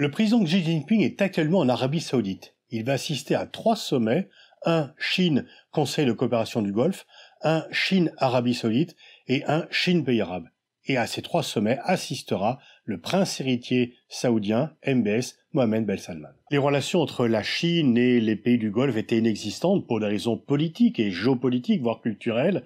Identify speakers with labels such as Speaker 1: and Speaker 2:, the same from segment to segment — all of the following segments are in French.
Speaker 1: Le président Xi Jinping est actuellement en Arabie Saoudite. Il va assister à trois sommets, un Chine Conseil de coopération du Golfe, un Chine Arabie Saoudite et un Chine pays arabe. Et à ces trois sommets assistera le prince héritier saoudien MBS Mohamed Ben Salman. Les relations entre la Chine et les pays du Golfe étaient inexistantes pour des raisons politiques et géopolitiques, voire culturelles.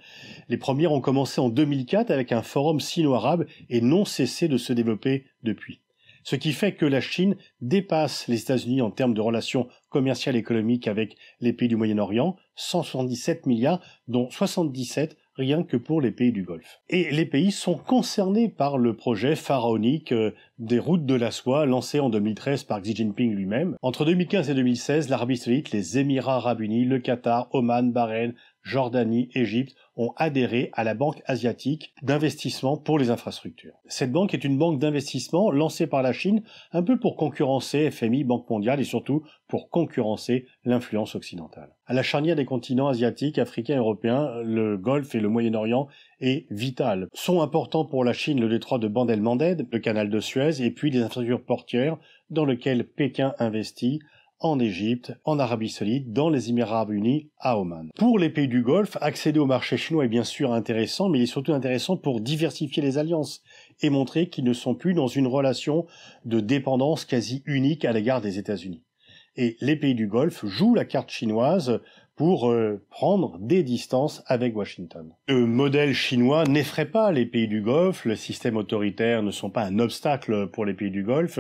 Speaker 1: Les premières ont commencé en 2004 avec un forum sino-arabe et n'ont cessé de se développer depuis ce qui fait que la Chine dépasse les États-Unis en termes de relations commerciales et économiques avec les pays du Moyen-Orient, 177 milliards, dont 77 rien que pour les pays du Golfe. Et les pays sont concernés par le projet pharaonique euh, des routes de la soie lancé en 2013 par Xi Jinping lui-même. Entre 2015 et 2016, l'Arabie saoudite, les Émirats arabes unis, le Qatar, Oman, Bahreïn, Jordanie, Égypte ont adhéré à la Banque asiatique d'investissement pour les infrastructures. Cette banque est une banque d'investissement lancée par la Chine un peu pour concurrencer FMI, Banque mondiale et surtout pour concurrencer l'influence occidentale. À la charnière des continents asiatiques, africains européens, le Golfe et le Moyen-Orient est vital. Sont importants pour la Chine le détroit de Bandel Manded, le canal de Suez et puis les infrastructures portières dans lesquelles Pékin investit en Égypte, en Arabie Saoudite, dans les Émirats Arabes Unis, à Oman. Pour les pays du Golfe, accéder au marché chinois est bien sûr intéressant, mais il est surtout intéressant pour diversifier les alliances et montrer qu'ils ne sont plus dans une relation de dépendance quasi unique à l'égard des États-Unis. Et les pays du Golfe jouent la carte chinoise pour euh, prendre des distances avec Washington. Le modèle chinois n'effraie pas les pays du Golfe, le système autoritaire ne sont pas un obstacle pour les pays du Golfe,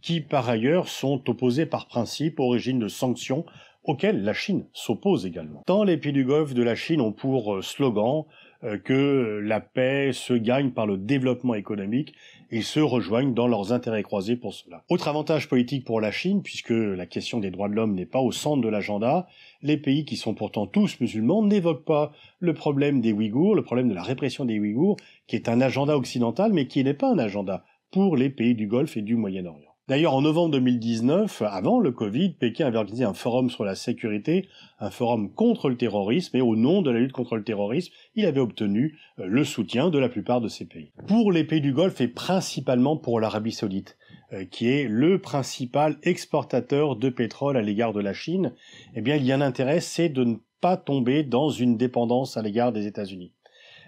Speaker 1: qui par ailleurs sont opposés par principe aux régimes de sanctions auxquelles la Chine s'oppose également. Tant les pays du Golfe de la Chine ont pour euh, slogan euh, que euh, la paix se gagne par le développement économique et se rejoignent dans leurs intérêts croisés pour cela. Autre avantage politique pour la Chine, puisque la question des droits de l'homme n'est pas au centre de l'agenda, les pays qui sont pourtant tous musulmans n'évoquent pas le problème des Ouïghours, le problème de la répression des Ouïghours, qui est un agenda occidental mais qui n'est pas un agenda pour les pays du Golfe et du Moyen-Orient. D'ailleurs, en novembre 2019, avant le Covid, Pékin avait organisé un forum sur la sécurité, un forum contre le terrorisme, et au nom de la lutte contre le terrorisme, il avait obtenu euh, le soutien de la plupart de ces pays. Pour les pays du Golfe et principalement pour l'Arabie saoudite, euh, qui est le principal exportateur de pétrole à l'égard de la Chine, eh bien, il y a un intérêt, c'est de ne pas tomber dans une dépendance à l'égard des États-Unis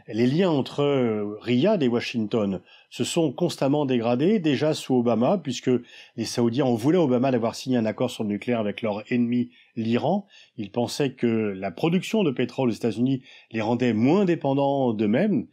Speaker 1: les liens entre euh, Riyad et Washington se sont constamment dégradés, déjà sous Obama, puisque les Saoudiens ont voulaient Obama d'avoir signé un accord sur le nucléaire avec leur ennemi, l'Iran. Ils pensaient que la production de pétrole aux États-Unis les rendait moins dépendants d'eux-mêmes.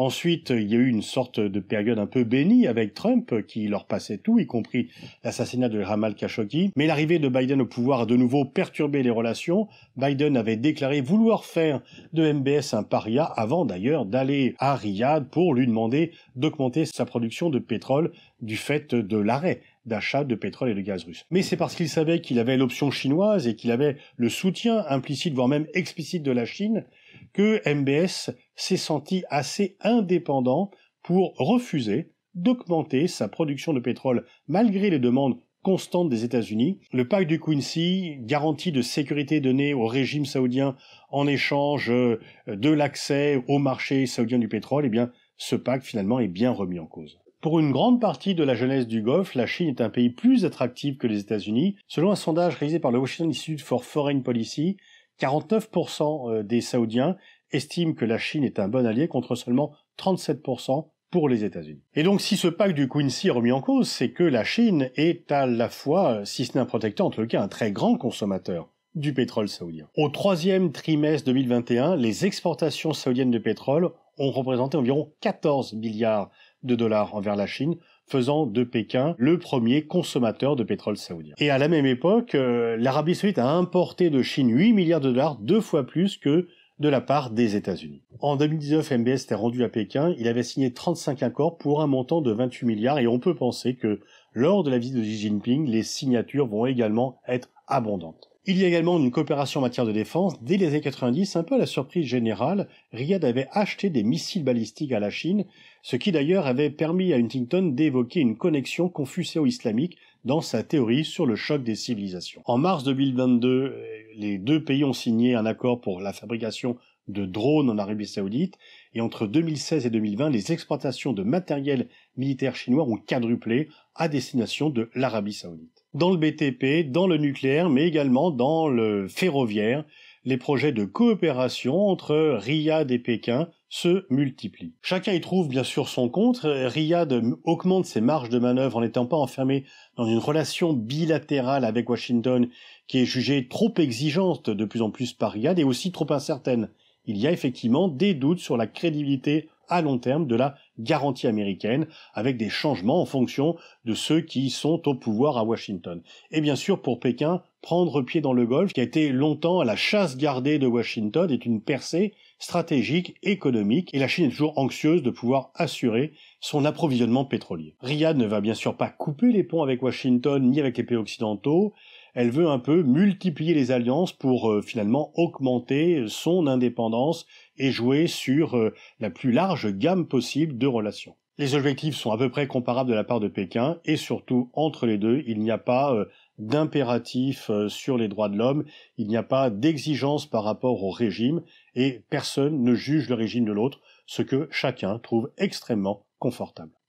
Speaker 1: Ensuite, il y a eu une sorte de période un peu bénie avec Trump qui leur passait tout, y compris l'assassinat de Ramal Khashoggi. Mais l'arrivée de Biden au pouvoir a de nouveau perturbé les relations. Biden avait déclaré vouloir faire de MBS un paria avant d'ailleurs d'aller à Riyad pour lui demander d'augmenter sa production de pétrole du fait de l'arrêt d'achat de pétrole et de gaz russe. Mais c'est parce qu'il savait qu'il avait l'option chinoise et qu'il avait le soutien implicite, voire même explicite de la Chine, que MBS s'est senti assez indépendant pour refuser d'augmenter sa production de pétrole malgré les demandes constantes des États-Unis. Le pacte du Quincy, garantie de sécurité donnée au régime saoudien en échange euh, de l'accès au marché saoudien du pétrole, eh bien, ce pacte finalement est bien remis en cause. Pour une grande partie de la jeunesse du Golfe, la Chine est un pays plus attractif que les États-Unis. Selon un sondage réalisé par le Washington Institute for Foreign Policy, 49% euh, des Saoudiens estiment que la Chine est un bon allié contre seulement 37% pour les États-Unis. Et donc si ce pacte du Quincy est remis en cause, c'est que la Chine est à la fois, euh, si ce n'est un protecteur, en tout cas un très grand consommateur du pétrole saoudien. Au troisième trimestre 2021, les exportations saoudiennes de pétrole ont représenté environ 14 milliards de dollars envers la Chine, faisant de Pékin le premier consommateur de pétrole saoudien. Et à la même époque, euh, l'Arabie saoudite a importé de Chine 8 milliards de dollars, deux fois plus que de la part des États-Unis. En 2019, MBS était rendu à Pékin, il avait signé 35 accords pour un montant de 28 milliards et on peut penser que lors de la visite de Xi Jinping, les signatures vont également être abondantes. Il y a également une coopération en matière de défense. Dès les années 90, un peu à la surprise générale, Riyad avait acheté des missiles balistiques à la Chine, ce qui d'ailleurs avait permis à Huntington d'évoquer une connexion confucéo-islamique dans sa théorie sur le choc des civilisations. En mars 2022, euh, les deux pays ont signé un accord pour la fabrication de drones en Arabie Saoudite, et entre 2016 et 2020, les exportations de matériel militaire chinois ont quadruplé à destination de l'Arabie Saoudite dans le BTP, dans le nucléaire, mais également dans le ferroviaire. Les projets de coopération entre Riyad et Pékin se multiplient. Chacun y trouve bien sûr son compte. Riyad augmente ses marges de manœuvre en n'étant pas enfermé dans une relation bilatérale avec Washington qui est jugée trop exigeante de plus en plus par Riyad et aussi trop incertaine. Il y a effectivement des doutes sur la crédibilité à long terme de la garantie américaine, avec des changements en fonction de ceux qui sont au pouvoir à Washington. Et bien sûr, pour Pékin, prendre pied dans le Golfe, qui a été longtemps à la chasse gardée de Washington, est une percée stratégique, économique, et la Chine est toujours anxieuse de pouvoir assurer son approvisionnement pétrolier. Riyad ne va bien sûr pas couper les ponts avec Washington ni avec les pays occidentaux, elle veut un peu multiplier les alliances pour euh, finalement augmenter son indépendance et jouer sur euh, la plus large gamme possible de relations. Les objectifs sont à peu près comparables de la part de Pékin et surtout entre les deux, il n'y a pas euh, d'impératif sur les droits de l'homme, il n'y a pas d'exigence par rapport au régime et personne ne juge le régime de l'autre, ce que chacun trouve extrêmement confortable.